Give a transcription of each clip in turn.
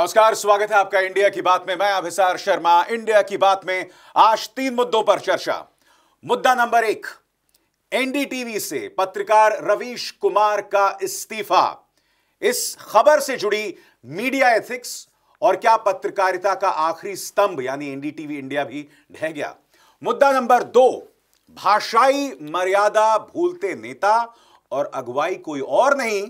नमस्कार स्वागत है आपका इंडिया की बात में मैं अभिसार शर्मा इंडिया की बात में आज तीन मुद्दों पर चर्चा मुद्दा नंबर एक एनडीटीवी से पत्रकार रवीश कुमार का इस्तीफा इस खबर से जुड़ी मीडिया एथिक्स और क्या पत्रकारिता का आखिरी स्तंभ यानी एनडीटीवी इंडिया भी ढह गया मुद्दा नंबर दो भाषाई मर्यादा भूलते नेता और अगुवाई कोई और नहीं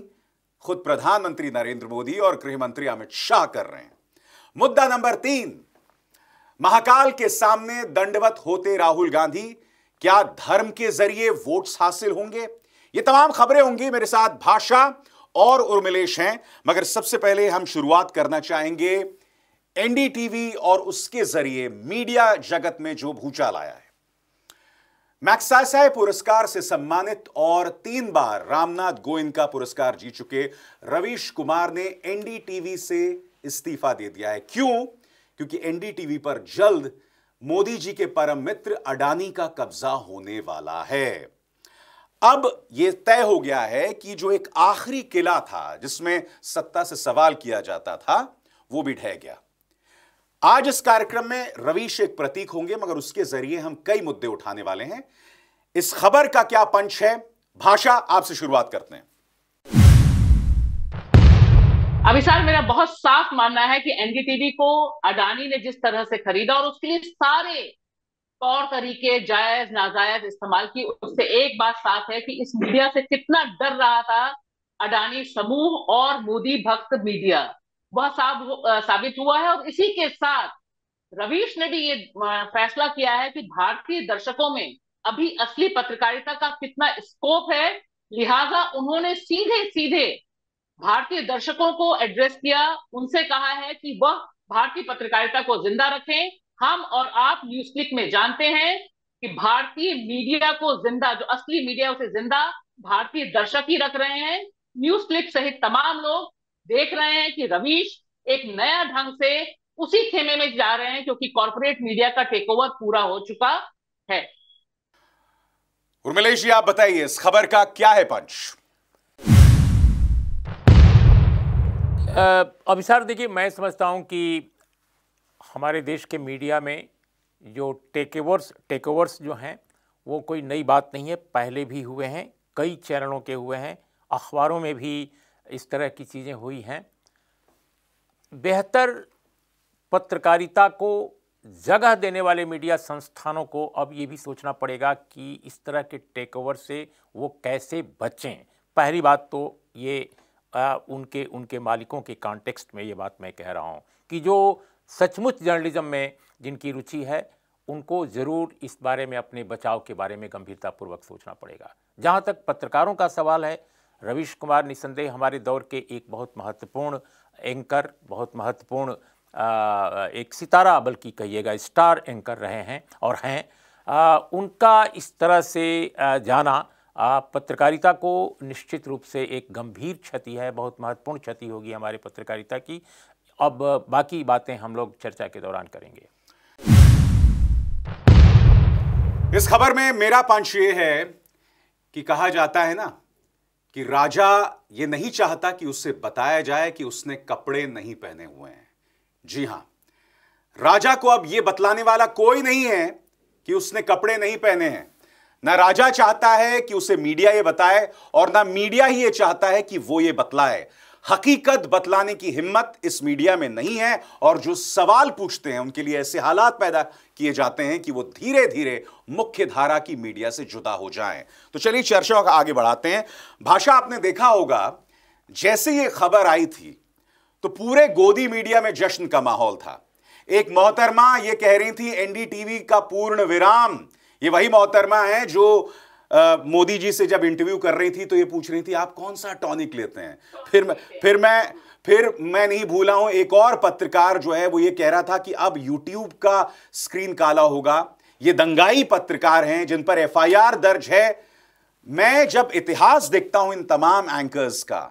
खुद प्रधानमंत्री नरेंद्र मोदी और गृह मंत्री अमित शाह कर रहे हैं मुद्दा नंबर तीन महाकाल के सामने दंडवत होते राहुल गांधी क्या धर्म के जरिए वोट्स हासिल होंगे ये तमाम खबरें होंगी मेरे साथ भाषा और उर्मिलेश हैं मगर सबसे पहले हम शुरुआत करना चाहेंगे एनडीटीवी और उसके जरिए मीडिया जगत में जो भूचाल आया है मैक्सासाय पुरस्कार से सम्मानित और तीन बार रामनाथ गोविंद का पुरस्कार जीत चुके रवीश कुमार ने एनडीटीवी से इस्तीफा दे दिया है क्यों क्योंकि एनडीटीवी पर जल्द मोदी जी के परम मित्र अडानी का कब्जा होने वाला है अब यह तय हो गया है कि जो एक आखिरी किला था जिसमें सत्ता से सवाल किया जाता था वो भी ढह गया आज इस कार्यक्रम में रवीश एक प्रतीक होंगे मगर उसके जरिए हम कई मुद्दे उठाने वाले हैं इस खबर का क्या पंच है भाषा आपसे शुरुआत करते हैं अभिसार मेरा बहुत साफ मानना है कि एनडीटीवी को अडानी ने जिस तरह से खरीदा और उसके लिए सारे तौर तरीके जायज नाजायज इस्तेमाल की उससे एक बात साफ है कि इस मीडिया से कितना डर रहा था अडानी समूह और मोदी भक्त मीडिया वह साबित हुआ है और इसी के साथ रवीश ने भी ये फैसला किया है कि भारतीय दर्शकों में अभी असली पत्रकारिता का कितना स्कोप है लिहाजा उन्होंने सीधे सीधे भारतीय दर्शकों को एड्रेस किया उनसे कहा है कि वह भारतीय पत्रकारिता को जिंदा रखें हम और आप न्यूज क्लिक में जानते हैं कि भारतीय मीडिया को जिंदा जो असली मीडिया उसे जिंदा भारतीय दर्शक ही रख रहे हैं न्यूज क्लिक सहित तमाम लोग देख रहे हैं कि रवीश एक नया ढंग से उसी खेमे में जा रहे हैं क्योंकि कॉरपोरेट मीडिया का टेक ओवर पूरा हो चुका है उर्मिलेश जी आप बताइए इस खबर का क्या है पंच अभिसार देखिए मैं समझता हूं कि हमारे देश के मीडिया में जो टेकओवर्स टेकओवर्स जो हैं वो कोई नई बात नहीं है पहले भी हुए हैं कई चैनलों के हुए हैं अखबारों में भी इस तरह की चीज़ें हुई हैं बेहतर पत्रकारिता को जगह देने वाले मीडिया संस्थानों को अब ये भी सोचना पड़ेगा कि इस तरह के टेक ओवर से वो कैसे बचें पहली बात तो ये आ, उनके उनके मालिकों के कॉन्टेक्स्ट में ये बात मैं कह रहा हूँ कि जो सचमुच जर्नलिज्म में जिनकी रुचि है उनको ज़रूर इस बारे में अपने बचाव के बारे में गंभीरतापूर्वक सोचना पड़ेगा जहाँ तक पत्रकारों का सवाल है रवीश कुमार निसंदेह हमारे दौर के एक बहुत महत्वपूर्ण एंकर बहुत महत्वपूर्ण एक सितारा बल्कि कहिएगा स्टार एंकर रहे हैं और हैं आ, उनका इस तरह से जाना आ, पत्रकारिता को निश्चित रूप से एक गंभीर क्षति है बहुत महत्वपूर्ण क्षति होगी हमारे पत्रकारिता की अब बाकी बातें हम लोग चर्चा के दौरान करेंगे इस खबर में मेरा पंच ये है कि कहा जाता है ना कि राजा ये नहीं चाहता कि उसे बताया जाए कि उसने कपड़े नहीं पहने हुए हैं जी हां राजा को अब यह बतलाने वाला कोई नहीं है कि उसने कपड़े नहीं पहने हैं ना राजा चाहता है कि उसे मीडिया ये बताए और ना मीडिया ही ये चाहता है कि वो ये बतलाए हकीकत बतलाने की हिम्मत इस मीडिया में नहीं है और जो सवाल पूछते हैं उनके लिए ऐसे हालात पैदा किए जाते हैं कि वो धीरे धीरे मुख्य धारा की मीडिया से जुदा हो जाएं तो चलिए चर्चा का आगे बढ़ाते हैं भाषा आपने देखा होगा जैसे ये खबर आई थी तो पूरे गोदी मीडिया में जश्न का माहौल था एक मोहतरमा ये कह रही थी एनडीटीवी का पूर्ण विराम ये वही मोहतरमा है जो मोदी जी से जब इंटरव्यू कर रही थी तो ये पूछ रही थी आप कौन सा टॉनिक लेते हैं फिर मैं फिर मैं फिर मैं नहीं भूला हूं एक और पत्रकार जो है वो ये कह रहा था कि अब यूट्यूब का स्क्रीन काला होगा ये दंगाई पत्रकार हैं जिन पर एफआईआर दर्ज है मैं जब इतिहास देखता हूं इन तमाम एंकर्स का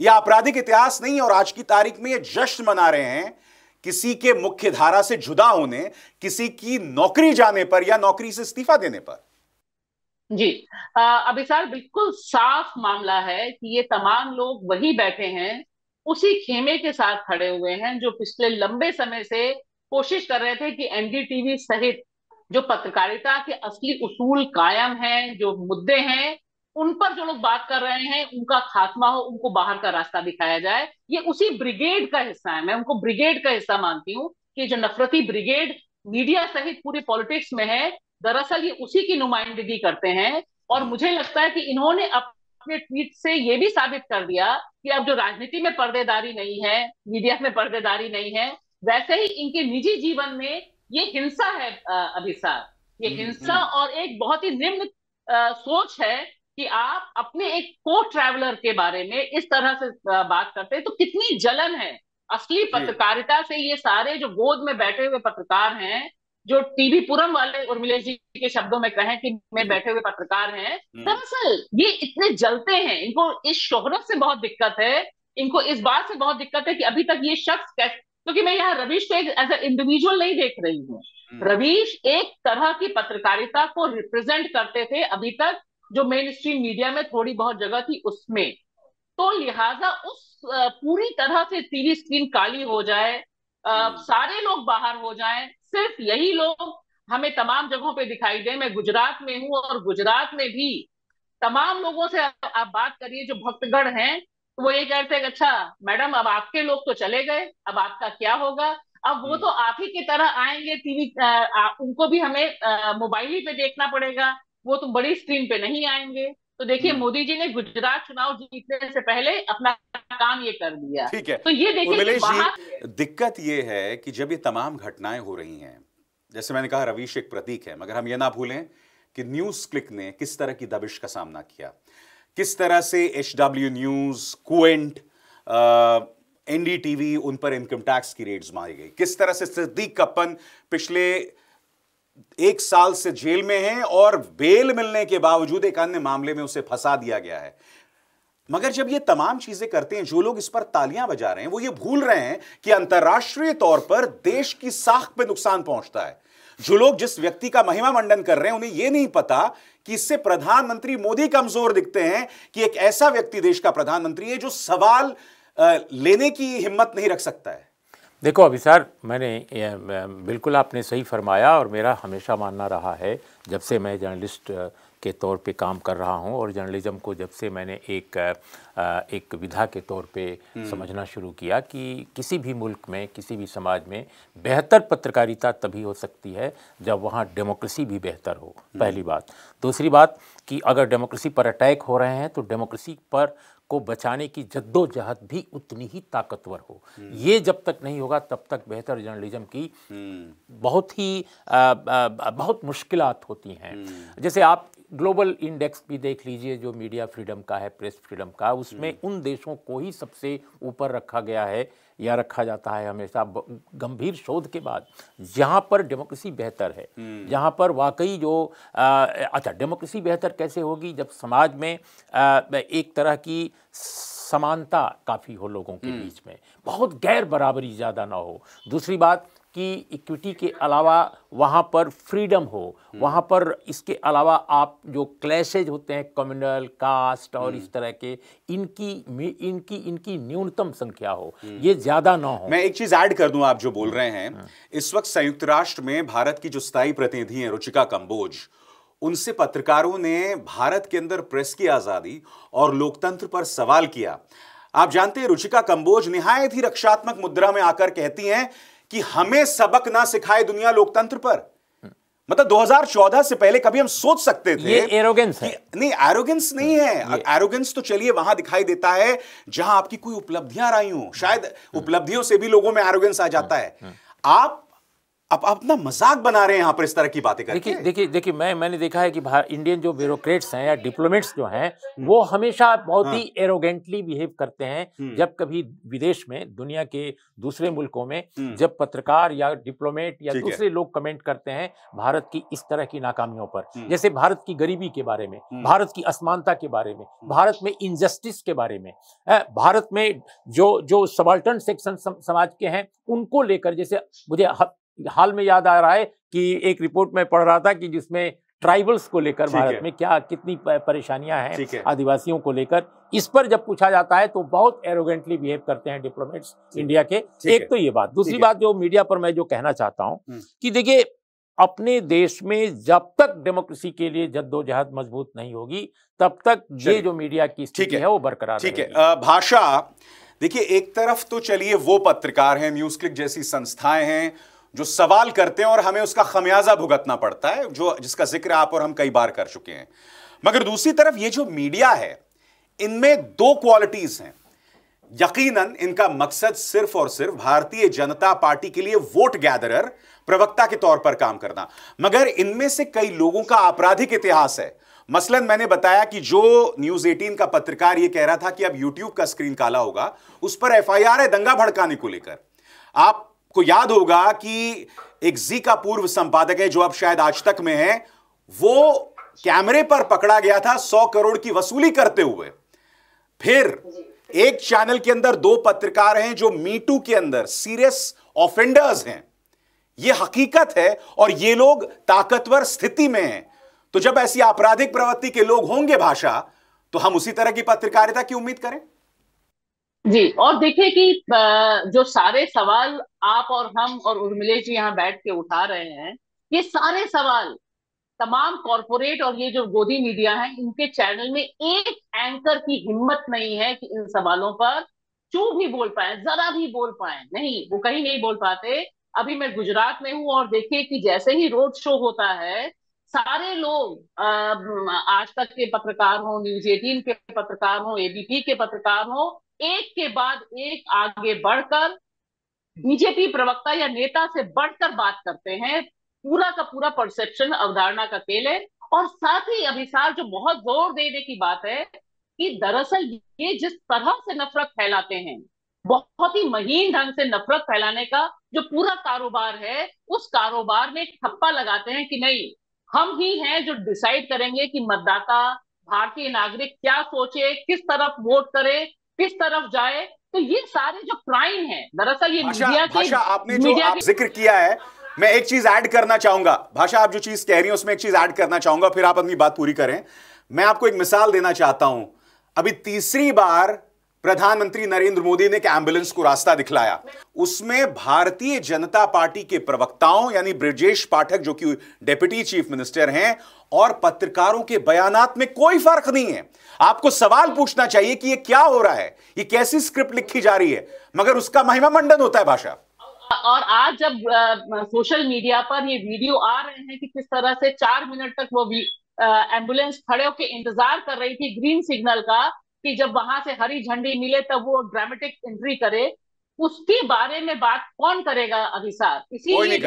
यह आपराधिक इतिहास नहीं और आज की तारीख में ये जश्न मना रहे हैं किसी के मुख्य धारा से जुदा होने किसी की नौकरी जाने पर या नौकरी से इस्तीफा देने पर जी अभिसार बिल्कुल साफ मामला है कि ये तमाम लोग वही बैठे हैं उसी खेमे के साथ खड़े हुए हैं जो पिछले लंबे समय से कोशिश कर रहे थे कि एनडीटीवी सहित जो पत्रकारिता के असली उसूल कायम हैं जो मुद्दे हैं उन पर जो लोग बात कर रहे हैं उनका खात्मा हो उनको बाहर का रास्ता दिखाया जाए ये उसी ब्रिगेड का हिस्सा है मैं उनको ब्रिगेड का हिस्सा मानती हूँ कि जो नफरती ब्रिगेड मीडिया सहित पूरे पॉलिटिक्स में है दरअसल ये उसी की नुमाइंदगी करते हैं और मुझे लगता है कि इन्होंने अपने ट्वीट से ये भी साबित कर दिया कि अब जो राजनीति में पर्देदारी नहीं है मीडिया में पर्देदारी नहीं है वैसे ही इनके निजी जीवन में ये हिंसा है अभिसार ये हम्म, हिंसा हम्म। और एक बहुत ही निम्न सोच है कि आप अपने एक को ट्रैवलर के बारे में इस तरह से बात करते हैं तो कितनी जलन है असली पत्रकारिता से ये सारे जो गोद में बैठे हुए पत्रकार हैं जो टीवी पुरम वाले उर्मिलेश जी के शब्दों में कहें कि मैं बैठे हुए पत्रकार हैं हम्म। दरअसल ये इतने जलते हैं इनको इस शोहरत से बहुत दिक्कत है इनको इस बात से बहुत दिक्कत है कि अभी तक ये शख्स क्योंकि तो मैं यहाँ रवीश को एक एज ए इंडिविजुअल नहीं देख रही हूँ हम्म। रवीश एक तरह की पत्रकारिता को रिप्रेजेंट करते थे अभी तक जो मेन स्ट्रीम मीडिया में थोड़ी बहुत जगह थी उसमें तो लिहाजा उस पूरी तरह से टीवी स्क्रीन काली हो जाए हम्म। सारे लोग बाहर हो जाएं सिर्फ यही लोग हमें तमाम जगहों पे दिखाई दे मैं गुजरात में हूँ और गुजरात में भी तमाम लोगों से आप बात करिए जो भक्तगण हैं तो वो ये कहते हैं अच्छा मैडम अब आपके लोग तो चले गए अब आपका क्या होगा अब वो हम्म। तो आप ही की तरह आएंगे टीवी उनको भी हमें मोबाइल ही पे देखना पड़ेगा वो तो बड़ी स्क्रीन पे नहीं आएंगे तो देखिए हम्म। मोदी जी ने गुजरात चुनाव जीतने से पहले अपना काम ये कर दिया ठीक है तो ये देखिए दिक्कत ये है कि जब ये तमाम घटनाएं हो रही हैं जैसे मैंने कहा रवीश एक प्रतीक है मगर हम ये ना भूलें कि न्यूज क्लिक ने किस तरह की दबिश का सामना किया किस तरह से H W news quint NDTV उन पर इनकम टैक्स की रेट्स मारी गई किस तरह से सिद्दीक कप्पन पिछले एक साल से जेल में है और बेल मिलने के बावजूद एक अन्य मामले में उसे फंसा दिया गया है मगर जब ये तमाम चीजें करते हैं जो लोग इस पर तालियां बजा रहे हैं वो ये भूल रहे हैं कि अंतर्राष्ट्रीय तौर पर देश की साख पे नुकसान पहुंचता है जो लोग जिस व्यक्ति का महिमा मंडन कर रहे हैं उन्हें यह नहीं पता कि इससे प्रधानमंत्री मोदी कमजोर दिखते हैं कि एक ऐसा व्यक्ति देश का प्रधानमंत्री है जो सवाल लेने की हिम्मत नहीं रख सकता है देखो अभिसार मैंने बिल्कुल आपने सही फरमाया और मेरा हमेशा मानना रहा है जब से मैं जर्नलिस्ट के तौर पे काम कर रहा हूँ और जर्नलिज्म को जब से मैंने एक एक विधा के तौर पे हम्म। समझना शुरू किया कि किसी भी मुल्क में किसी भी समाज में बेहतर पत्रकारिता तभी हो सकती है जब वहाँ डेमोक्रेसी भी बेहतर हो हम्म। पहली बात दूसरी बात कि अगर डेमोक्रेसी पर अटैक हो रहे हैं तो डेमोक्रेसी पर को बचाने की जद्दोजहद भी उतनी ही ताकतवर हो ये जब तक नहीं होगा तब तक बेहतर जर्नलिज्म की हम्म। बहुत ही आ, आ, बहुत मुश्किल होती हैं हम्म। जैसे आप ग्लोबल इंडेक्स भी देख लीजिए जो मीडिया फ्रीडम का है प्रेस फ्रीडम का उसमें हम्म। उन देशों को ही सबसे ऊपर रखा गया है यह रखा जाता है हमेशा गंभीर शोध के बाद जहाँ पर डेमोक्रेसी बेहतर है हम्म। जहाँ पर वाकई जो आ, अच्छा डेमोक्रेसी बेहतर कैसे होगी जब समाज में आ, एक तरह की समानता काफ़ी हो लोगों के हम्म। बीच में बहुत गैर बराबरी ज़्यादा ना हो दूसरी बात कि इक्विटी के अलावा वहाँ पर फ्रीडम हो हम्म। वहाँ पर इसके अलावा आप जो क्लैशेज होते हैं कम्युनल कास्ट और इस हम्म। तरह के इनकी इनकी इनकी न्यूनतम संख्या हो हम्म। ये ज़्यादा ना हो मैं एक चीज़ ऐड कर दूं आप जो बोल रहे हैं हाँ। इस वक्त संयुक्त राष्ट्र में भारत की जो स्थायी प्रतिनिधि हैं रुचिका कंबोज उनसे पत्रकारों ने भारत के अंदर प्रेस की आज़ादी और लोकतंत्र पर सवाल किया आप जानते हैं रुचिका कंबोज निहायत ही रक्षात्मक मुद्रा में आकर कहती हैं कि हमें सबक ना सिखाए दुनिया लोकतंत्र पर मतलब 2014 से पहले कभी हम सोच सकते थे ये एरोगेंस है नहीं एरोगेंस नहीं है एरोगेंस तो चलिए वहां दिखाई देता है जहां आपकी कोई उपलब्धियां रही हो शायद हम्म। उपलब्धियों से भी लोगों में एरोगेंस आ जाता है हम्म। आप आप अपना मजाक बना रहे हैं यहाँ पर इस तरह की बातें कर देखिए देखिए देखिए मैं मैंने देखा है कि इंडियन जो ब्यूरोक्रेट्स हैं या डिप्लोमेट्स जो हैं हम्म। वो हमेशा बहुत ही हाँ। एरोगेंटली बिहेव करते हैं हम्म। जब कभी विदेश में दुनिया के दूसरे मुल्कों में हम्म। जब पत्रकार या डिप्लोमेट या दूसरे लोग कमेंट करते हैं भारत की इस तरह की नाकामियों पर जैसे भारत की गरीबी के बारे में भारत की असमानता के बारे में भारत में इनजस्टिस के बारे में भारत में जो जो सबाल्टन सेक्शन समाज के हैं उनको लेकर जैसे मुझे हाल में याद आ रहा है कि एक रिपोर्ट में पढ़ रहा था कि जिसमें ट्राइबल्स को लेकर भारत में क्या कितनी परेशानियां हैं आदिवासियों को लेकर इस पर जब पूछा जाता है तो बहुत एरोगेंटली बिहेव करते हैं डिप्लोमेट्स इंडिया के एक तो ये बात दूसरी बात जो मीडिया पर मैं जो कहना चाहता हूं हम्म। कि देखिए अपने देश में जब तक डेमोक्रेसी के लिए जद्दोजहद मजबूत नहीं होगी तब तक ये जो मीडिया की स्थिति है वो बरकरार ठीक है भाषा देखिए एक तरफ तो चलिए वो पत्रकार हैं न्यूज क्लिक जैसी संस्थाएं हैं जो सवाल करते हैं और हमें उसका खमियाजा भुगतना पड़ता है जो जिसका जिक्र आप और हम कई बार कर चुके हैं मगर दूसरी तरफ ये जो मीडिया है इनमें दो क्वालिटीज हैं यकीनन इनका मकसद सिर्फ और सिर्फ भारतीय जनता पार्टी के लिए वोट गैदरर प्रवक्ता के तौर पर काम करना मगर इनमें से कई लोगों का आपराधिक इतिहास है मसलन मैंने बताया कि जो न्यूज 18 का पत्रकार यह कह रहा था कि अब यूट्यूब का स्क्रीन काला होगा उस पर एफआईआर है दंगा भड़काने को लेकर आप को याद होगा कि एक जी का पूर्व संपादक है जो अब शायद आज तक में है वो कैमरे पर पकड़ा गया था सौ करोड़ की वसूली करते हुए फिर एक चैनल के अंदर दो पत्रकार हैं जो मीटू के अंदर सीरियस ऑफेंडर्स हैं यह हकीकत है और ये लोग ताकतवर स्थिति में हैं तो जब ऐसी आपराधिक प्रवृत्ति के लोग होंगे भाषा तो हम उसी तरह की पत्रकारिता की उम्मीद करें जी और देखिए कि जो सारे सवाल आप और हम और उर्मिलेश जी यहाँ बैठ के उठा रहे हैं ये सारे सवाल तमाम कॉरपोरेट और ये जो गोदी मीडिया है इनके चैनल में एक एंकर की हिम्मत नहीं है कि इन सवालों पर चू भी बोल पाए जरा भी बोल पाए नहीं वो कहीं नहीं बोल पाते अभी मैं गुजरात में हूँ और देखिए कि जैसे ही रोड शो होता है सारे लोग आज तक के पत्रकार हों न्यूज एटीन के पत्रकार हों एबीपी के पत्रकार हों एक के बाद एक आगे बढ़कर बीजेपी प्रवक्ता या नेता से बढ़कर बात करते हैं पूरा का पूरा परसेप्शन अवधारणा का खेल है और साथ ही अभिसार जो बहुत जोर देने की बात है कि दरअसल ये जिस तरह से नफरत फैलाते हैं बहुत ही महीन ढंग से नफरत फैलाने का जो पूरा कारोबार है उस कारोबार में ठप्पा लगाते हैं कि नहीं हम ही हैं जो डिसाइड करेंगे कि मतदाता भारतीय नागरिक क्या सोचे किस तरफ वोट करे किस तरफ जाए तो ये सारे जो क्राइम है दरअसल ये मीडिया के आपने जो आप जिक्र किया है मैं एक चीज ऐड करना चाहूंगा भाषा आप जो चीज कह रही हैं उसमें एक चीज ऐड करना चाहूंगा फिर आप अपनी बात पूरी करें मैं आपको एक मिसाल देना चाहता हूं अभी तीसरी बार प्रधानमंत्री नरेंद्र मोदी ने एक एम्बुलेंस को रास्ता दिखलाया उसमें भारतीय जनता पार्टी के प्रवक्ताओं यानी ब्रजेश पाठक जो कि डेप्यूटी चीफ मिनिस्टर हैं और पत्रकारों के बयानात में कोई फर्क नहीं है आपको सवाल पूछना चाहिए कि ये क्या हो रहा है ये कैसी स्क्रिप्ट लिखी जा रही है मगर उसका महिमा मंडन होता है भाषा और आज जब आ, सोशल मीडिया पर ये वीडियो आ रहे हैं कि किस तरह से चार मिनट तक वो एम्बुलेंस खड़े होकर इंतजार कर रही थी ग्रीन सिग्नल का कि जब वहां से हरी झंडी मिले तब वो ड्रामेटिक एंट्री करे उसके बारे में बात कौन करेगा अभिसार इसीलिए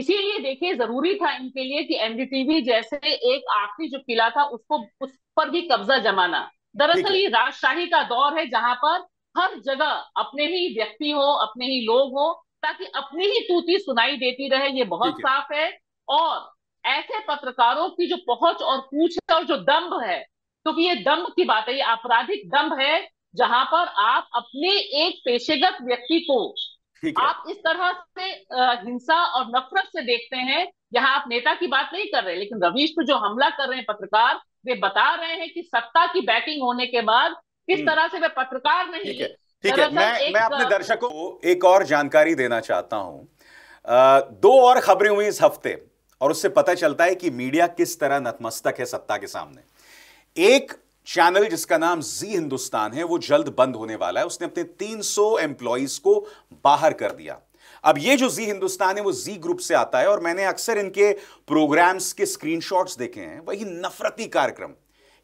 इसीलिए देखिए जरूरी था इनके लिए कि एनडीटीवी जैसे एक आखिरी जो किला था उसको उस पर भी कब्जा जमाना दरअसल ये राजशाही का दौर है जहां पर हर जगह अपने ही व्यक्ति हो अपने ही लोग हो ताकि अपनी ही तूती सुनाई देती रहे ये बहुत साफ है और ऐसे पत्रकारों की जो पहुंच और पूछ है और जो दम्भ है क्योंकि तो ये दम्भ की बात है ये आपराधिक दम्भ है जहां पर आप अपने एक पेशेगत व्यक्ति को आप इस तरह से हिंसा और नफरत से देखते हैं यहाँ आप नेता की बात नहीं कर रहे लेकिन रवीश पे तो जो हमला कर रहे हैं पत्रकार वे बता रहे हैं कि सत्ता की बैकिंग होने के बाद किस हम्म। तरह से वे पत्रकार नहीं ठीक है ठीक है मैं मैं अपने दर्शकों को एक और जानकारी देना चाहता हूं दो और खबरें हुई इस हफ्ते और उससे पता चलता है कि मीडिया किस तरह नतमस्तक है सत्ता के सामने एक चैनल जिसका नाम जी हिंदुस्तान है वो जल्द बंद होने वाला है उसने अपने 300 एम्प्लॉयज को बाहर कर दिया अब ये जो जी हिंदुस्तान है वो जी ग्रुप से आता है और मैंने अक्सर इनके प्रोग्राम्स के स्क्रीनशॉट्स देखे हैं वही नफरती कार्यक्रम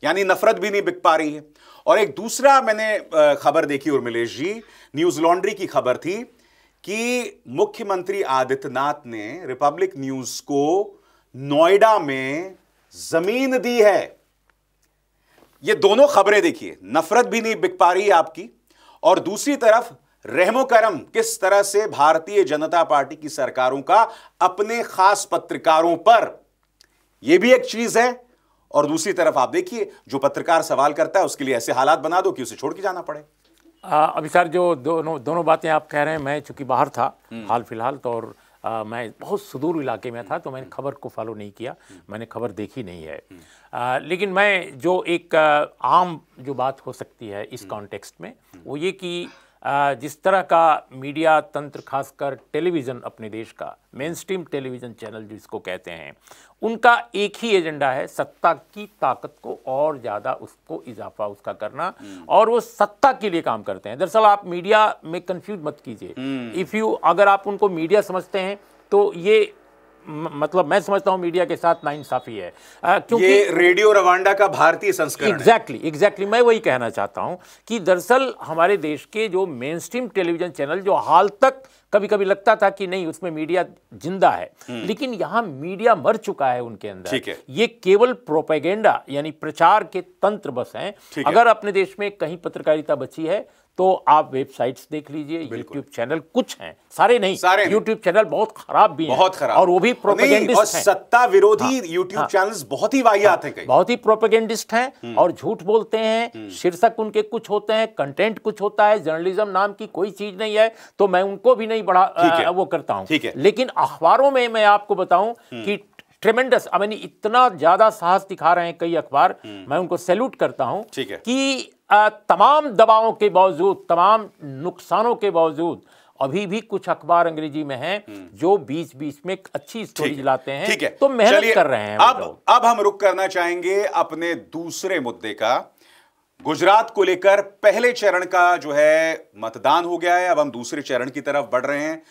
यानी नफरत भी नहीं बिक पा रही है और एक दूसरा मैंने खबर देखी उर्मिलेश जी न्यूज लॉन्ड्री की खबर थी कि मुख्यमंत्री आदित्यनाथ ने रिपब्लिक न्यूज को नोएडा में जमीन दी है ये दोनों खबरें देखिए नफरत भी नहीं बिक पा रही आपकी और दूसरी तरफ रहमो करम किस तरह से भारतीय जनता पार्टी की सरकारों का अपने खास पत्रकारों पर यह भी एक चीज है और दूसरी तरफ आप देखिए जो पत्रकार सवाल करता है उसके लिए ऐसे हालात बना दो कि उसे छोड़ के जाना पड़े अभी सर जो दोनों दोनों बातें आप कह रहे हैं मैं चूंकि बाहर था हम्म। हाल फिलहाल तो और आ, मैं बहुत सुदूर इलाके में था तो मैंने खबर को फॉलो नहीं किया मैंने खबर देखी नहीं है आ, लेकिन मैं जो एक आम जो बात हो सकती है इस कॉन्टेक्स्ट हम्म। में वो ये कि जिस तरह का मीडिया तंत्र खासकर टेलीविज़न अपने देश का मेन स्ट्रीम टेलीविज़न चैनल जिसको कहते हैं उनका एक ही एजेंडा है सत्ता की ताकत को और ज़्यादा उसको इजाफा उसका करना हम्म। और वो सत्ता के लिए काम करते हैं दरअसल आप मीडिया में कंफ्यूज मत कीजिए इफ़ हम्म। यू अगर आप उनको मीडिया समझते हैं तो ये मतलब मैं समझता हूं मीडिया के साथ ना इंसाफी है आ, क्योंकि ये रेडियो रवांडा का भारतीय संस्करण एग्जैक्टली exactly, एग्जैक्टली exactly, मैं वही कहना चाहता हूं कि दरअसल हमारे देश के जो मेन स्ट्रीम टेलीविजन चैनल जो हाल तक कभी कभी लगता था कि नहीं उसमें मीडिया जिंदा है हम्म। लेकिन यहां मीडिया मर चुका है उनके अंदर ये केवल प्रोपेगेंडा यानी प्रचार के तंत्र बस हैं अगर अपने देश में कहीं पत्रकारिता बची है तो आप वेबसाइट्स देख लीजिए यूट्यूब चैनल कुछ हैं सारे नहीं सारे यूट्यूब चैनल बहुत खराब भी बहुत खराब और वो भी प्रोपेगेंडिस्ट हैं सत्ता विरोधी यूट्यूब हाँ, चैनल्स हाँ। बहुत ही वाहियात हाँ, हैं बहुत ही प्रोपेगेंडिस्ट हैं हम्म। और झूठ बोलते हैं हम्म। शीर्षक उनके कुछ होते हैं कंटेंट कुछ होता है जर्नलिज्म नाम की कोई चीज नहीं है तो मैं उनको भी नहीं बढ़ा वो करता हूँ लेकिन अखबारों में मैं आपको बताऊं हम्म। कि ट्रेमेंडस मैंने इतना ज्यादा साहस दिखा रहे हैं कई अखबार मैं उनको सैल्यूट करता हूं कि तमाम दबावों के बावजूद तमाम नुकसानों के बावजूद अभी भी कुछ अखबार अंग्रेजी में हैं हम्म। जो बीच बीच में अच्छी स्टोरी लाते हैं ठीक है तो मेहनत कर रहे हैं अब अब हम रुक करना चाहेंगे अपने दूसरे मुद्दे का गुजरात को लेकर पहले चरण का जो है मतदान हो गया है अब हम दूसरे चरण की तरफ बढ़ रहे हैं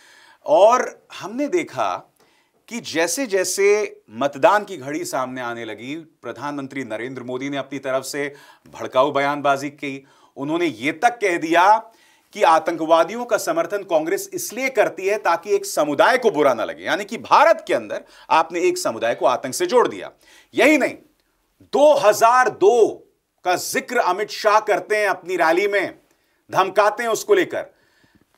और हमने देखा कि जैसे जैसे मतदान की घड़ी सामने आने लगी प्रधानमंत्री नरेंद्र मोदी ने अपनी तरफ से भड़काऊ बयानबाजी की उन्होंने ये तक कह दिया कि आतंकवादियों का समर्थन कांग्रेस इसलिए करती है ताकि एक समुदाय को बुरा ना लगे यानी कि भारत के अंदर आपने एक समुदाय को आतंक से जोड़ दिया यही नहीं 2002 का जिक्र अमित शाह करते हैं अपनी रैली में धमकाते हैं उसको लेकर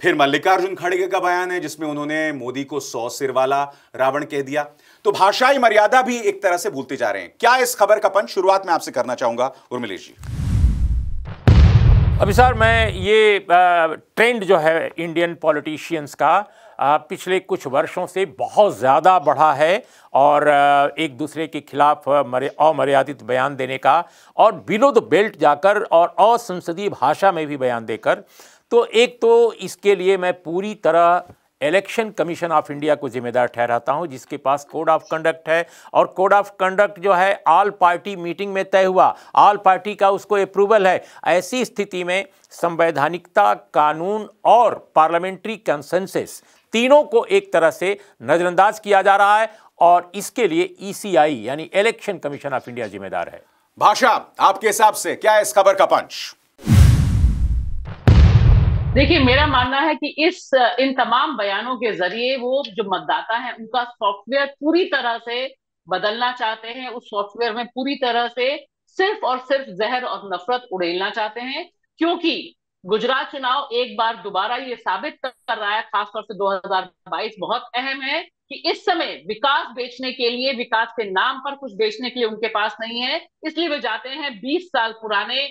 फिर मल्लिकार्जुन खड़गे का बयान है जिसमें उन्होंने मोदी को सौ सिर वाला रावण कह दिया तो भाषाई मर्यादा भी एक तरह से भूलते जा रहे हैं क्या इस खबर का पंच शुरुआत में आपसे करना चाहूंगा उर्मिलेश जी अभी सर मैं ये ट्रेंड जो है इंडियन पॉलिटिशियंस का पिछले कुछ वर्षों से बहुत ज़्यादा बढ़ा है और एक दूसरे के खिलाफ मरे अमर्यादित बयान देने का और बिलो द बेल्ट जाकर और असंसदीय भाषा में भी बयान देकर तो एक तो इसके लिए मैं पूरी तरह इलेक्शन कमीशन ऑफ इंडिया को जिम्मेदार ठहराता हूं जिसके पास कोड ऑफ कंडक्ट है और कोड ऑफ कंडक्ट जो है ऑल पार्टी मीटिंग में तय हुआ ऑल पार्टी का उसको अप्रूवल है ऐसी स्थिति में संवैधानिकता कानून और पार्लियामेंट्री कंसेंसस तीनों को एक तरह से नज़रअंदाज किया जा रहा है और इसके लिए ईसीआई e यानी इलेक्शन कमीशन ऑफ इंडिया जिम्मेदार है भाषा आपके हिसाब से क्या है इस खबर का पंच देखिए मेरा मानना है कि इस इन तमाम बयानों के जरिए वो जो मतदाता है उनका सॉफ्टवेयर पूरी तरह से बदलना चाहते हैं उस सॉफ्टवेयर में पूरी तरह से सिर्फ और सिर्फ जहर और नफरत उड़ेलना चाहते हैं क्योंकि गुजरात चुनाव एक बार दोबारा ये साबित कर रहा है खासतौर से 2022 बहुत अहम है कि इस समय विकास बेचने के लिए विकास के नाम पर कुछ बेचने के लिए उनके पास नहीं है इसलिए वे जाते हैं 20 साल पुराने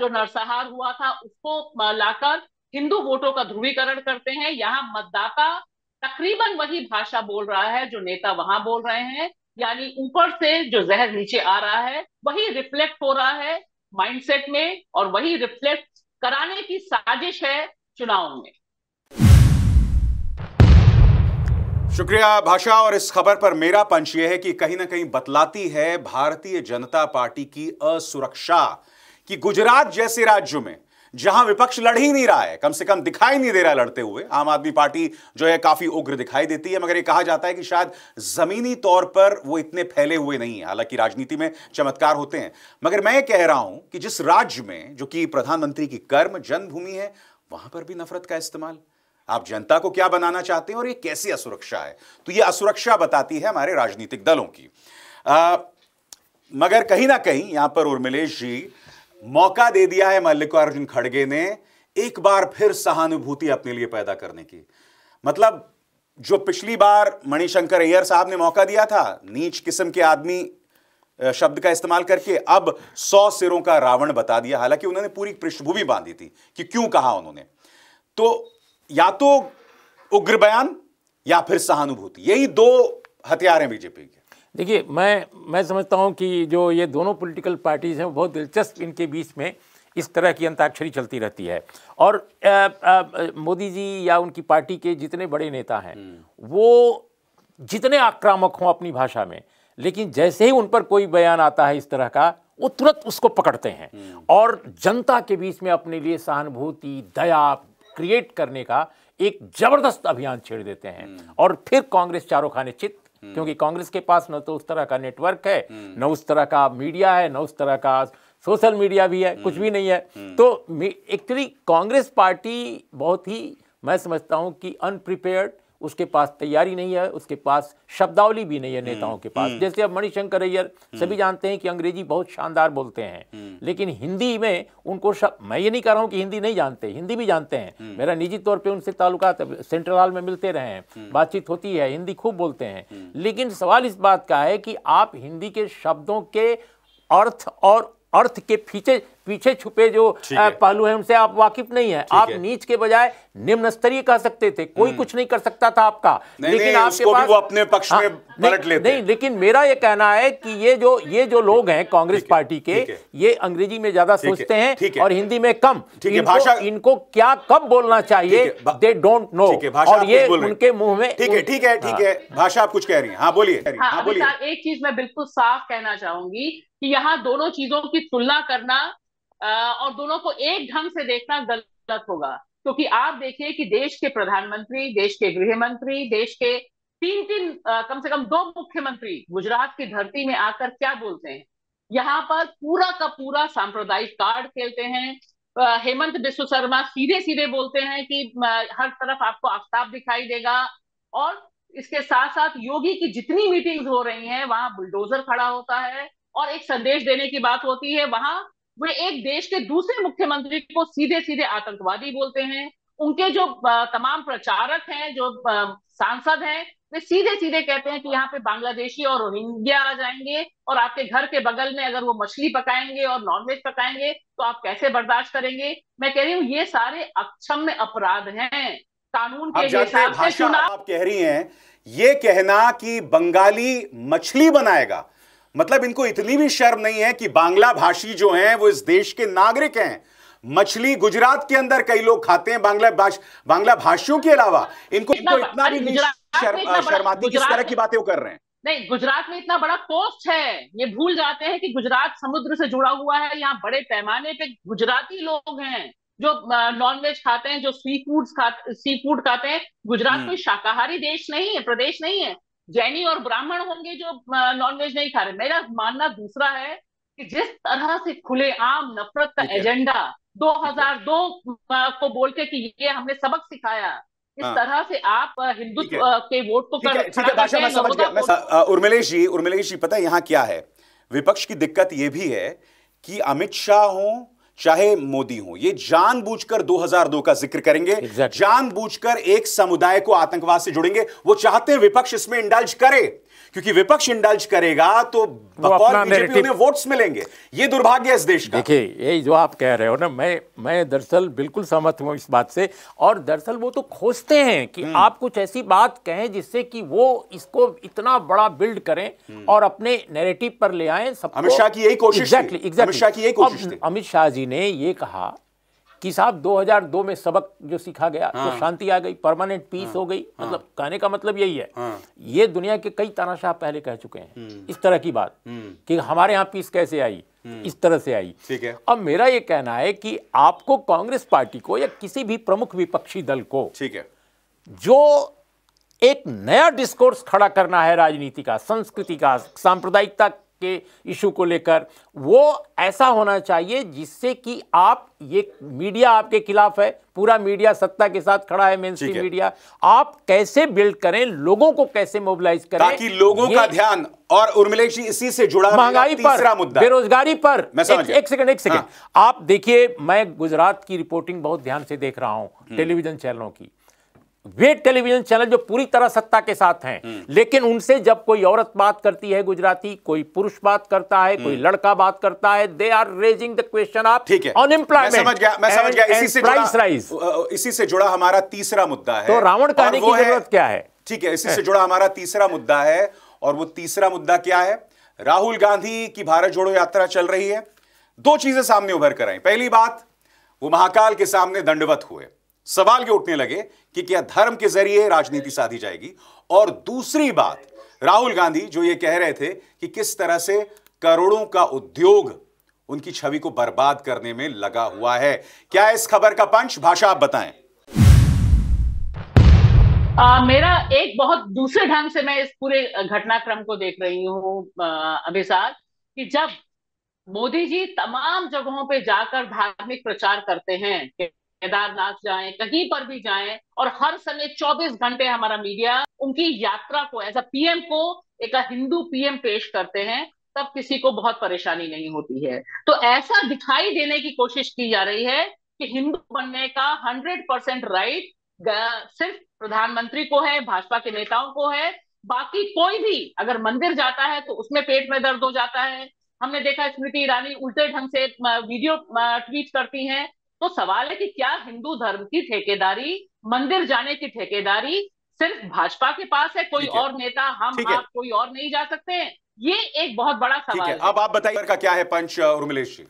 जो नरसाहार हुआ था उसको लाकर हिंदू वोटों का ध्रुवीकरण करते हैं यहाँ मतदाता तकरीबन वही भाषा बोल रहा है जो नेता वहां बोल रहे हैं यानी ऊपर से जो जहर नीचे आ रहा है वही रिफ्लेक्ट हो रहा है माइंडसेट में और वही रिफ्लेक्ट कराने की साजिश है चुनाव में शुक्रिया भाषा और इस खबर पर मेरा पंच यह है कि कहीं ना कहीं बतलाती है भारतीय जनता पार्टी की असुरक्षा कि गुजरात जैसे राज्यों में जहां विपक्ष लड़ ही नहीं रहा है कम से कम दिखाई नहीं दे रहा लड़ते हुए आम आदमी पार्टी जो है काफी उग्र दिखाई देती है मगर ये कहा जाता है कि शायद जमीनी तौर पर वो इतने फैले हुए नहीं है हालांकि राजनीति में चमत्कार होते हैं मगर मैं कह रहा हूं कि जिस राज्य में जो कि प्रधानमंत्री की कर्म जन्मभूमि है वहां पर भी नफरत का इस्तेमाल आप जनता को क्या बनाना चाहते हैं और ये कैसी असुरक्षा है तो ये असुरक्षा बताती है हमारे राजनीतिक दलों की आ, मगर कहीं ना कहीं यहां पर उर्मिलेश जी मौका दे दिया है मल्लिकार्जुन खड़गे ने एक बार फिर सहानुभूति अपने लिए पैदा करने की मतलब जो पिछली बार मणिशंकर अय्यर साहब ने मौका दिया था नीच किस्म के आदमी शब्द का इस्तेमाल करके अब सौ सिरों का रावण बता दिया हालांकि उन्होंने पूरी पृष्ठभूमि बांधी थी कि क्यों कहा उन्होंने तो या तो उग्र बयान या फिर सहानुभूति यही दो हथियार हैं बीजेपी के देखिए मैं मैं समझता हूँ कि जो ये दोनों पॉलिटिकल पार्टीज़ हैं बहुत दिलचस्प इनके बीच में इस तरह की अंताक्षरी चलती रहती है और मोदी जी या उनकी पार्टी के जितने बड़े नेता हैं हम्म। वो जितने आक्रामक हों अपनी भाषा में लेकिन जैसे ही उन पर कोई बयान आता है इस तरह का वो तुरंत उसको पकड़ते हैं हम्म। और जनता के बीच में अपने लिए सहानुभूति दया क्रिएट करने का एक जबरदस्त अभियान छेड़ देते हैं हम्म। और फिर कांग्रेस चारों खाने चित्त हम्म। क्योंकि कांग्रेस के पास न तो उस तरह का नेटवर्क है हम्म। न उस तरह का मीडिया है न उस तरह का सोशल मीडिया भी है कुछ भी हम्म। नहीं है तो एक्चुअली कांग्रेस पार्टी बहुत ही मैं समझता हूँ कि अनप्रिपेयर्ड उसके पास तैयारी नहीं है उसके पास शब्दावली भी नहीं है हम्म, नेताओं के पास हम्म। जैसे अब मणिशंकर अय्यर हम्म। सभी जानते हैं कि अंग्रेजी बहुत शानदार बोलते हैं लेकिन हिंदी में उनको शब... मैं ये नहीं कह रहा हूँ कि हिंदी नहीं जानते हिंदी भी जानते हैं मेरा निजी तौर पर उनसे ताल्लुका सेंट्रल हॉल में मिलते रहे हैं बातचीत होती है हिंदी खूब बोलते हैं लेकिन सवाल इस बात का है कि आप हिंदी के शब्दों के अर्थ और अर्थ के पीछे पीछे छुपे जो पहलू है उनसे आप वाकिफ नहीं है आप नीच के बजाय निम्न स्तरीय कह सकते थे कोई हम्म। कुछ नहीं कर सकता था आपका लेकिन आपके पास वो अपने पक्ष में हाँ, पलट लेते नहीं लेकिन मेरा ये कहना है कि ये जो ये जो लोग हैं कांग्रेस पार्टी के ये अंग्रेजी में ज्यादा सोचते हैं और हिंदी में कम भाषा इनको क्या कब बोलना चाहिए दे डोंट नो और ये उनके मुंह में ठीक है ठीक है ठीक है हाँ। भाषा आप कुछ कह रही है हाँ बोलिए हाँ, एक चीज मैं बिल्कुल साफ कहना चाहूंगी कि यहाँ दोनों चीजों की तुलना करना और दोनों को एक ढंग से देखना गलत होगा क्योंकि तो आप देखिए कि देश के प्रधानमंत्री देश के गृह मंत्री देश के तीन तीन कम से कम दो मुख्यमंत्री गुजरात की धरती में आकर क्या बोलते हैं यहाँ पर पूरा का पूरा सांप्रदायिक कार्ड खेलते हैं हेमंत बिश्व शर्मा सीधे सीधे बोलते हैं कि हर तरफ आपको आफ्ताब दिखाई देगा और इसके साथ साथ योगी की जितनी मीटिंग्स हो रही हैं वहां बुलडोजर खड़ा होता है और एक संदेश देने की बात होती है वहां वे एक देश के दूसरे मुख्यमंत्री को सीधे सीधे आतंकवादी बोलते हैं उनके जो तमाम प्रचारक हैं जो सांसद हैं वे सीधे सीधे कहते हैं कि यहाँ पे बांग्लादेशी और रोहिंग्या आ जाएंगे और आपके घर के बगल में अगर वो मछली पकाएंगे और नॉनवेज पकाएंगे तो आप कैसे बर्दाश्त करेंगे मैं कह रही हूँ ये सारे अक्षम अपराध हैं कानून के हिसाब से चुनाव आप कह रही हैं ये कहना कि बंगाली मछली बनाएगा मतलब इनको इतनी भी शर्म नहीं है कि बांग्ला भाषी जो हैं वो इस देश के नागरिक हैं मछली गुजरात के अंदर कई लोग खाते हैं बांग्ला भाष बांग्ला भाषियों के अलावा इनको इतना, इनको इतना भी शर्माती किस तरह की बातें वो कर रहे हैं नहीं गुजरात में इतना बड़ा कोस्ट है ये भूल जाते हैं कि गुजरात समुद्र से जुड़ा हुआ है यहाँ बड़े पैमाने पे गुजराती लोग हैं जो नॉनवेज खाते हैं जो सी फूड खाते सी फूड खाते हैं गुजरात हम्म। कोई शाकाहारी देश नहीं है प्रदेश नहीं है जैनी और ब्राह्मण होंगे जो नॉनवेज नहीं खा रहे मेरा मानना दूसरा है कि जिस तरह से खुलेआम नफरत का एजेंडा 2002 को बोल के कि ये हमने सबक सिखाया इस हाँ। तरह से आप हिंदुत्व के वोट को कर मैं समझ गया उर्मिलेश जी उर्मिलेश जी पता है यहाँ क्या है विपक्ष की दिक्कत ये भी है कि अमित शाह हो चाहे मोदी हो ये जानबूझकर 2002 का जिक्र करेंगे exactly. जानबूझकर एक समुदाय को आतंकवाद से जुड़ेंगे वो चाहते हैं विपक्ष इसमें इंडल्ज करे क्योंकि विपक्ष इंडल्ज करेगा तो बीजेपी उन्हें वोट्स मिलेंगे ये दुर्भाग्य इस देश का देखिए ये जो आप कह रहे हो ना मैं मैं दरअसल बिल्कुल सहमत हूँ इस बात से और दरअसल वो तो खोजते हैं कि हम्म। आप कुछ ऐसी बात कहें जिससे कि वो इसको इतना बड़ा बिल्ड करें हम्म। और अपने नेरेटिव पर ले आए सब अमित शाह की यही कोशिश एग्जैक्टली एग्जैक्टली अमित शाह की यही कोशिश अमित शाह जी ने ये कहा कि साहब 2002 में सबक जो सीखा गया तो हाँ। तो शांति आ गई परमानेंट पीस हाँ। हो गई मतलब हाँ। मतलब कहने का मतलब यही है हाँ। ये दुनिया के कई तानाशाह पहले कह चुके हैं हम्म। इस तरह की बात हम्म। कि हमारे यहाँ पीस कैसे आई हम्म। इस तरह से आई ठीक है अब मेरा ये कहना है कि आपको कांग्रेस पार्टी को या किसी भी प्रमुख विपक्षी दल को ठीक है जो एक नया डिस्कोर्स खड़ा करना है राजनीति का संस्कृति का सांप्रदायिकता के इशू को लेकर वो ऐसा होना चाहिए जिससे कि आप ये मीडिया आपके खिलाफ है पूरा मीडिया सत्ता के साथ खड़ा है मेनस्ट्रीम मीडिया आप कैसे बिल्ड करें लोगों को कैसे मोबिलाइज करें ताकि लोगों का ध्यान और उर्मिलेश जी इसी से जुड़ा महंगाई पर मुद्दा बेरोजगारी पर एक, एक सेकंड एक सेकंड हाँ। आप देखिए मैं गुजरात की रिपोर्टिंग बहुत ध्यान से देख रहा हूं हम्म। टेलीविजन चैनलों की वे टेलीविजन चैनल जो पूरी तरह सत्ता के साथ हैं हम्म। लेकिन उनसे जब कोई औरत बात करती है गुजराती कोई पुरुष बात करता है कोई हम्म। लड़का बात करता है they are raising the question आप ठीक है अनएम्प्लॉयमेंट समझ गया मैं समझ गया इसी से प्राइस राइज इसी से जुड़ा हमारा तीसरा मुद्दा है तो रावण कहने की जरूरत क्या है ठीक है इसी से जुड़ा हमारा तीसरा मुद्दा है और वो तीसरा मुद्दा क्या है राहुल गांधी की भारत जोड़ो यात्रा चल रही है दो चीजें सामने उभर कर आई पहली बात वो महाकाल के सामने दंडवत हुए सवाल ये उठने लगे कि क्या धर्म के जरिए राजनीति साधी जाएगी और दूसरी बात राहुल गांधी जो ये कह रहे थे कि किस तरह से करोड़ों का उद्योग उनकी छवि को बर्बाद करने में लगा हुआ है क्या इस खबर का पंच भाषा आप बताएं आ, मेरा एक बहुत दूसरे ढंग से मैं इस पूरे घटनाक्रम को देख रही हूँ अभिसार कि जब मोदी जी तमाम जगहों पे जाकर धार्मिक प्रचार करते हैं केदारनाथ जाए कहीं पर भी जाए और हर समय 24 घंटे हमारा मीडिया उनकी यात्रा को एज अ पीएम को एक हिंदू पीएम पेश करते हैं तब किसी को बहुत परेशानी नहीं होती है तो ऐसा दिखाई देने की कोशिश की जा रही है कि हिंदू बनने का हंड्रेड परसेंट राइट सिर्फ प्रधानमंत्री को है भाजपा के नेताओं को है बाकी कोई भी अगर मंदिर जाता है तो उसमें पेट में दर्द हो जाता है हमने देखा स्मृति ईरानी उल्टे ढंग से वीडियो ट्वीट करती हैं तो सवाल है कि क्या हिंदू धर्म की ठेकेदारी मंदिर जाने की ठेकेदारी सिर्फ भाजपा के पास है कोई और नेता हम आप कोई और नहीं जा सकते हैं ये एक बहुत बड़ा सवाल है।, अब आप बताइए का क्या है पंच उर्मिलेश जी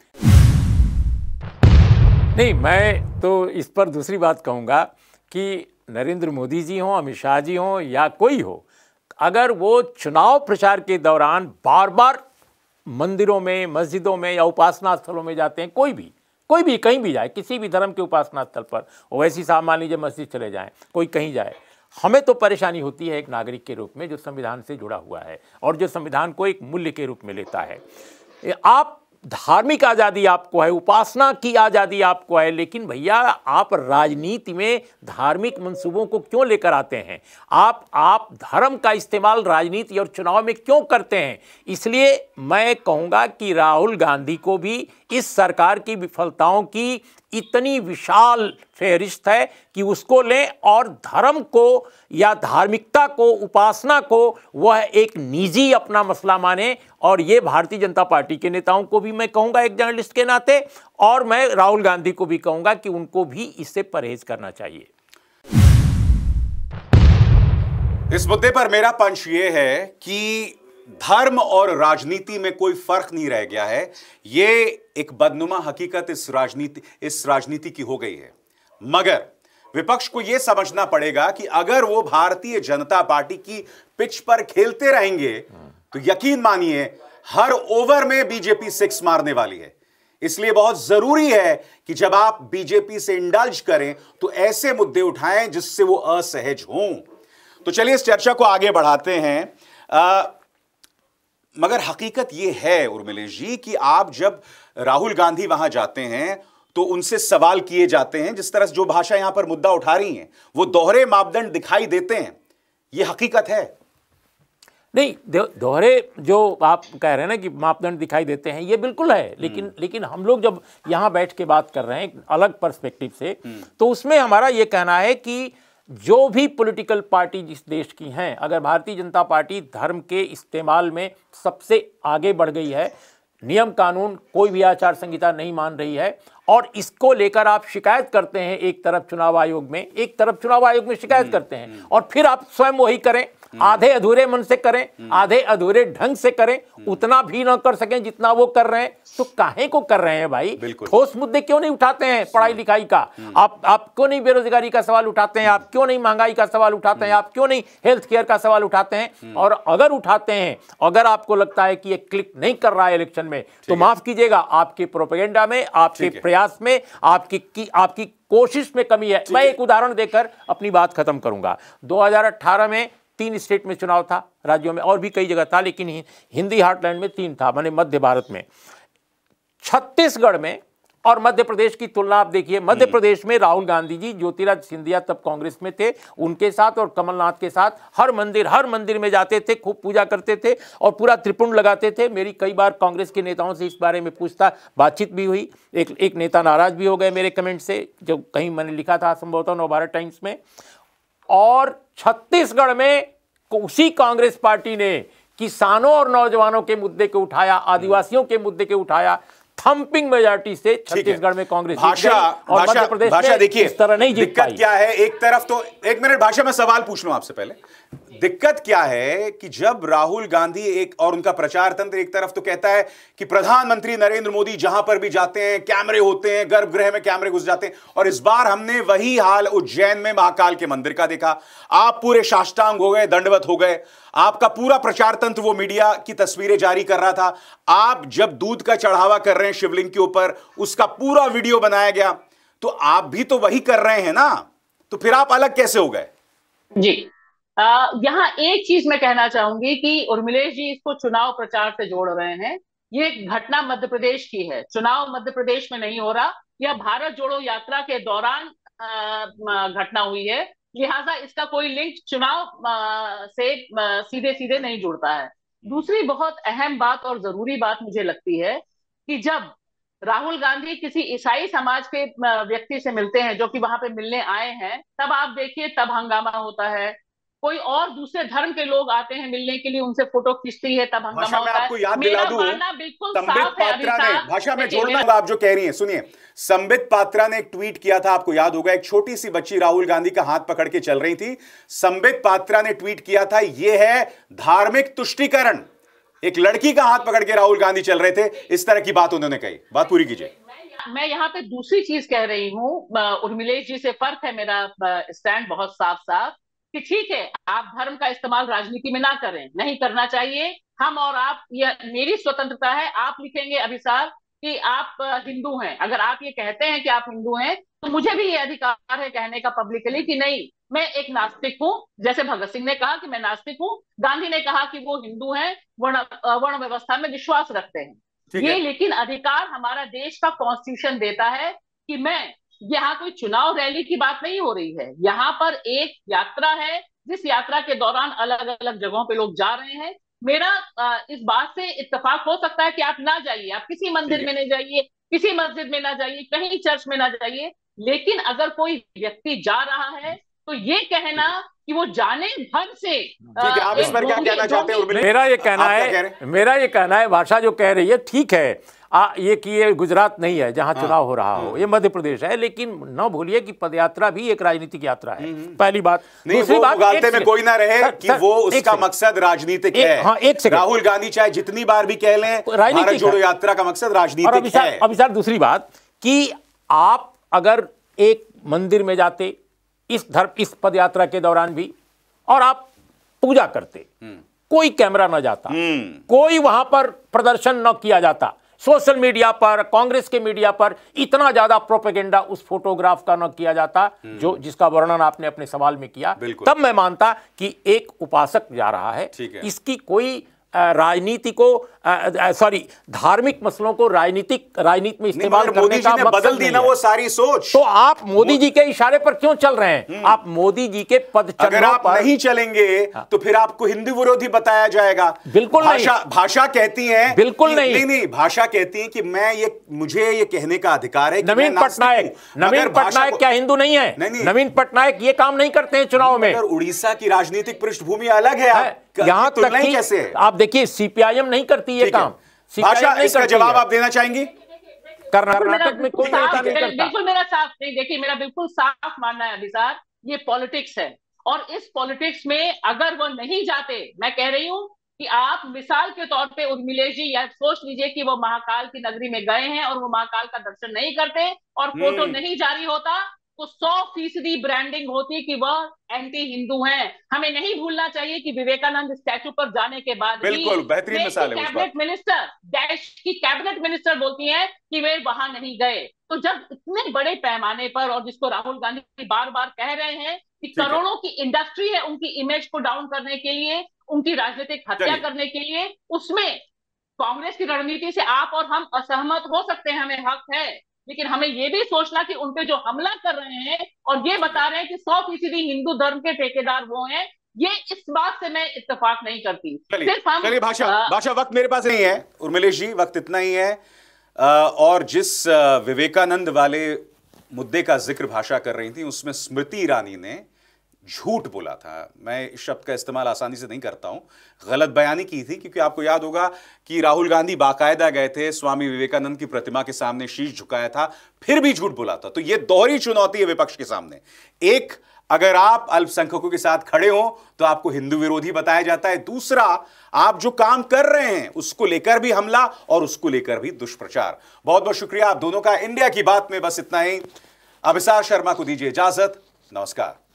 नहीं मैं तो इस पर दूसरी बात कहूंगा कि नरेंद्र मोदी जी हों अमित शाह जी हों या कोई हो अगर वो चुनाव प्रचार के दौरान बार बार मंदिरों में मस्जिदों में या उपासना स्थलों में जाते हैं कोई भी कोई भी कहीं भी जाए किसी भी धर्म के उपासना स्थल पर वैसी साहब मान लीजिए मस्जिद चले जाएँ कोई कहीं जाए हमें तो परेशानी होती है एक नागरिक के रूप में जो संविधान से जुड़ा हुआ है और जो संविधान को एक मूल्य के रूप में लेता है आप धार्मिक आज़ादी आपको है उपासना की आज़ादी आपको है लेकिन भैया आप राजनीति में धार्मिक मंसूबों को क्यों लेकर आते हैं आप आप धर्म का इस्तेमाल राजनीति और चुनाव में क्यों करते हैं इसलिए मैं कहूँगा कि राहुल गांधी को भी इस सरकार की विफलताओं की इतनी विशाल फहरिस्त है कि उसको लें और धर्म को या धार्मिकता को उपासना को वह एक निजी अपना मसला माने और ये भारतीय जनता पार्टी के नेताओं को भी मैं कहूँगा एक जर्नलिस्ट के नाते और मैं राहुल गांधी को भी कहूँगा कि उनको भी इससे परहेज करना चाहिए इस मुद्दे पर मेरा पंच ये है कि धर्म और राजनीति में कोई फर्क नहीं रह गया है ये एक बदनुमा हकीकत इस राजनीति इस राजनीति की हो गई है मगर विपक्ष को यह समझना पड़ेगा कि अगर वो भारतीय जनता पार्टी की पिच पर खेलते रहेंगे तो यकीन मानिए हर ओवर में बीजेपी सिक्स मारने वाली है इसलिए बहुत जरूरी है कि जब आप बीजेपी से इंडल्ज करें तो ऐसे मुद्दे उठाएं जिससे वो असहज हों तो चलिए इस चर्चा को आगे बढ़ाते हैं मगर हकीकत यह है उर्मिलेश जी कि आप जब राहुल गांधी वहां जाते हैं तो उनसे सवाल किए जाते हैं जिस तरह से जो भाषा यहां पर मुद्दा उठा रही हैं वो दोहरे मापदंड दिखाई देते हैं ये हकीकत है नहीं दोहरे जो आप कह रहे हैं ना कि मापदंड दिखाई देते हैं ये बिल्कुल है हम्म। लेकिन लेकिन हम लोग जब यहां बैठ के बात कर रहे हैं अलग पर्सपेक्टिव से हम्म। तो उसमें हमारा ये कहना है कि जो भी पॉलिटिकल पार्टी जिस देश की हैं अगर भारतीय जनता पार्टी धर्म के इस्तेमाल में सबसे आगे बढ़ गई है नियम कानून कोई भी आचार संहिता नहीं मान रही है और इसको लेकर आप शिकायत करते हैं एक तरफ चुनाव आयोग में एक तरफ चुनाव आयोग में शिकायत हम्म। करते हैं और फिर आप स्वयं वही करें हम्म। आधे अधूरे मन से करें हम्म। आधे अधूरे ढंग से करें हम्म। उतना भी ना कर सकें जितना वो कर रहे हैं तो काहे को कर रहे हैं भाई ठोस मुद्दे क्यों नहीं उठाते हैं पढ़ाई लिखाई का आप आप क्यों नहीं बेरोजगारी का सवाल उठाते हैं आप क्यों नहीं महंगाई का सवाल उठाते हैं आप क्यों नहीं हेल्थ केयर का सवाल उठाते हैं और अगर उठाते हैं अगर आपको लगता है कि ये क्लिक नहीं कर रहा है इलेक्शन में तो माफ कीजिएगा आपके प्रोपेगेंडा में आपके प्रयास में आपकी आपकी कोशिश में कमी है मैं एक उदाहरण देकर अपनी बात खत्म करूंगा 2018 में तीन स्टेट में चुनाव था राज्यों में और भी कई जगह था लेकिन हिंदी हार्टलैंड में तीन था माने मध्य भारत में छत्तीसगढ़ में और मध्य प्रदेश की तुलना आप देखिए मध्य हम्म। प्रदेश में राहुल गांधी जी ज्योतिराज सिंधिया तब कांग्रेस में थे उनके साथ और कमलनाथ के साथ हर मंदिर हर मंदिर में जाते थे खूब पूजा करते थे और पूरा त्रिपुंड लगाते थे मेरी कई बार कांग्रेस के नेताओं से इस बारे में पूछता बातचीत भी हुई एक एक नेता नाराज भी हो गए मेरे कमेंट से जो कहीं मैंने लिखा था संभवतः नव भारत टाइम्स में और छत्तीसगढ़ में उसी कांग्रेस पार्टी ने किसानों और नौजवानों के मुद्दे को उठाया आदिवासियों के मुद्दे को उठाया थम्पिंग मेजोरिटी से छत्तीसगढ़ में कांग्रेस भाषा और भाषा, प्रदेश भाषा देखिए इस तरह नहीं जीत क्या है एक तरफ तो एक मिनट भाषा में सवाल पूछ लू आपसे पहले दिक्कत क्या है कि जब राहुल गांधी एक और उनका प्रचार तंत्र एक तरफ तो कहता है कि प्रधानमंत्री नरेंद्र मोदी जहां पर भी जाते हैं कैमरे होते हैं गर्भगृह में कैमरे घुस जाते हैं और इस बार हमने वही हाल उज्जैन में महाकाल के मंदिर का देखा आप पूरे साष्टांग हो गए दंडवत हो गए आपका पूरा प्रचार तंत्र वो मीडिया की तस्वीरें जारी कर रहा था आप जब दूध का चढ़ावा कर रहे हैं शिवलिंग के ऊपर उसका पूरा वीडियो बनाया गया तो आप भी तो वही कर रहे हैं ना तो फिर आप अलग कैसे हो गए जी यहाँ एक चीज मैं कहना चाहूंगी कि उर्मिलेश जी इसको चुनाव प्रचार से जोड़ रहे हैं ये घटना मध्य प्रदेश की है चुनाव मध्य प्रदेश में नहीं हो रहा यह भारत जोड़ो यात्रा के दौरान घटना हुई है लिहाजा इसका कोई लिंक चुनाव से सीधे सीधे नहीं जुड़ता है दूसरी बहुत अहम बात और जरूरी बात मुझे लगती है कि जब राहुल गांधी किसी ईसाई समाज के व्यक्ति से मिलते हैं जो कि वहां पे मिलने आए हैं तब आप देखिए तब हंगामा होता है कोई और दूसरे धर्म के लोग आते हैं मिलने के लिए उनसे फोटो खींचती है तब हंगामा होता आपको याद दिला दू बिल्कुल संबित पात्रा ने भाषा में जोड़ना आप जो कह रही हैं सुनिए संबित पात्रा ने एक ट्वीट किया था आपको याद होगा एक छोटी सी बच्ची राहुल गांधी का हाथ पकड़ के चल रही थी संबित पात्रा ने ट्वीट किया था यह है धार्मिक तुष्टिकरण एक लड़की का हाथ पकड़ के राहुल गांधी चल रहे थे इस तरह की बात उन्होंने कही बात पूरी कीजिए मैं यहाँ पे दूसरी चीज कह रही हूँ उर्मिलेश जी से फर्क है मेरा स्टैंड बहुत साफ साफ कि ठीक है आप धर्म का इस्तेमाल राजनीति में ना करें नहीं करना चाहिए हम और आप यह मेरी स्वतंत्रता है आप लिखेंगे अभिसार कि आप हिंदू हैं अगर आप ये कहते हैं कि आप हिंदू हैं तो मुझे भी ये अधिकार है कहने का पब्लिकली कि नहीं मैं एक नास्तिक हूँ जैसे भगत सिंह ने कहा कि मैं नास्तिक हूँ गांधी ने कहा कि वो हिंदू हैं वर्ण वर्ण व्यवस्था में विश्वास रखते हैं ये है। लेकिन अधिकार हमारा देश का कॉन्स्टिट्यूशन देता है कि मैं यहाँ कोई चुनाव रैली की बात नहीं हो रही है यहाँ पर एक यात्रा है जिस यात्रा के दौरान अलग अलग जगहों पे लोग जा रहे हैं मेरा इस बात से इतफाक हो सकता है कि आप ना जाइए आप किसी मंदिर में नहीं जाइए किसी मस्जिद में ना जाइए कहीं चर्च में ना जाइए लेकिन अगर कोई व्यक्ति जा रहा है तो ये कहना कि वो जाने भर से आप इस पर क्या कहना चाहते मेरा ये कहना है मेरा ये कहना है भाषा जो कह रही है ठीक है आ, ये कि ये गुजरात नहीं है जहां हाँ। चुनाव हो रहा हो हम्म। ये मध्य प्रदेश है लेकिन न भूलिए कि पदयात्रा भी एक राजनीतिक यात्रा है हम्म। पहली बात दूसरी बात में कोई ना रहे कि वो उसका मकसद राजनीतिक है हाँ, एक से राहुल गांधी चाहे जितनी बार भी कह लें राजनीतिक जोड़ो यात्रा का मकसद राजनीतिक है अभी सर दूसरी बात कि आप अगर एक मंदिर में जाते इस धर्म इस पद यात्रा के दौरान भी और आप पूजा करते हम्म। कोई कैमरा ना जाता कोई वहां पर प्रदर्शन न किया जाता सोशल मीडिया पर कांग्रेस के मीडिया पर इतना ज्यादा प्रोपेगेंडा उस फोटोग्राफ का न किया जाता जो हम्म। जिसका वर्णन आपने अपने सवाल में किया तब मैं मानता कि एक उपासक जा रहा है इसकी कोई राजनीति को सॉरी धार्मिक मसलों को राजनीतिक राजनीति में इस्तेमाल करने का ने बदल दी ना वो सारी सोच तो आप मोदी जी के इशारे पर क्यों चल रहे हैं हम्म। आप मोदी जी के पद अगर आप पर... नहीं चलेंगे हाँ। तो फिर आपको हिंदू विरोधी बताया जाएगा बिल्कुल भाषा भाषा कहती है बिल्कुल नहीं नहीं नहीं भाषा कहती है कि मैं ये मुझे ये कहने का अधिकार है नवीन पटनायक नवीन पटनायक क्या हिंदू नहीं है नवीन पटनायक ये काम नहीं करते हैं चुनाव में उड़ीसा की राजनीतिक पृष्ठभूमि अलग है यहां तक नहीं कैसे आप देखिए सीपीआईएम नहीं करती ये काम सीपीआईएम इसका जवाब आप देना चाहेंगी कर्नाटक में कोई नहीं करता बिल्कुल मेरा साफ नहीं देखिए मेरा बिल्कुल साफ मानना है अभिजार ये पॉलिटिक्स है और इस पॉलिटिक्स में अगर वो नहीं जाते मैं कह रही हूं कि आप मिसाल के तौर पे उर्मिलेश जी या सोच लीजिए कि वो महाकाल की नगरी में गए हैं और वो महाकाल का दर्शन नहीं करते और फोटो हम्म। नहीं जारी होता तो सौ फीसदी ब्रांडिंग होती कि वह एंटी हिंदू हैं हमें नहीं भूलना चाहिए कि विवेकानंद स्टैचू पर जाने के बाद बिल्कुल बेहतरीन मिसाल है कैबिनेट मिनिस्टर देश की कैबिनेट मिनिस्टर बोलती हैं कि वे वहां नहीं गए तो जब इतने बड़े पैमाने पर और जिसको राहुल गांधी बार बार कह रहे हैं कि करोड़ों की इंडस्ट्री है उनकी इमेज को डाउन करने के लिए उनकी राजनीतिक हत्या करने के लिए उसमें कांग्रेस की रणनीति से आप और हम असहमत हो सकते हैं हमें हक है लेकिन हमें ये भी सोचना कि उनपे जो हमला कर रहे हैं और ये बता रहे हैं कि सौ फीसदी हिंदू धर्म के ठेकेदार वो हैं ये इस बात से मैं इतफाक नहीं करती सिर्फ हम चलिए भाषा भाषा वक्त मेरे पास नहीं है उर्मिलेश जी वक्त इतना ही है और जिस विवेकानंद वाले मुद्दे का जिक्र भाषा कर रही थी उसमें स्मृति ईरानी ने झूठ बोला था मैं इस शब्द का इस्तेमाल आसानी से नहीं करता हूं गलत बयानी की थी क्योंकि आपको याद होगा कि राहुल गांधी बाकायदा गए थे स्वामी विवेकानंद की प्रतिमा के सामने शीश झुकाया था फिर भी झूठ बोला था तो यह दोहरी चुनौती है विपक्ष के सामने एक अगर आप अल्पसंख्यकों के साथ खड़े हो तो आपको हिंदू विरोधी बताया जाता है दूसरा आप जो काम कर रहे हैं उसको लेकर भी हमला और उसको लेकर भी दुष्प्रचार बहुत बहुत शुक्रिया आप दोनों का इंडिया की बात में बस इतना ही अभिसार शर्मा को दीजिए इजाजत नमस्कार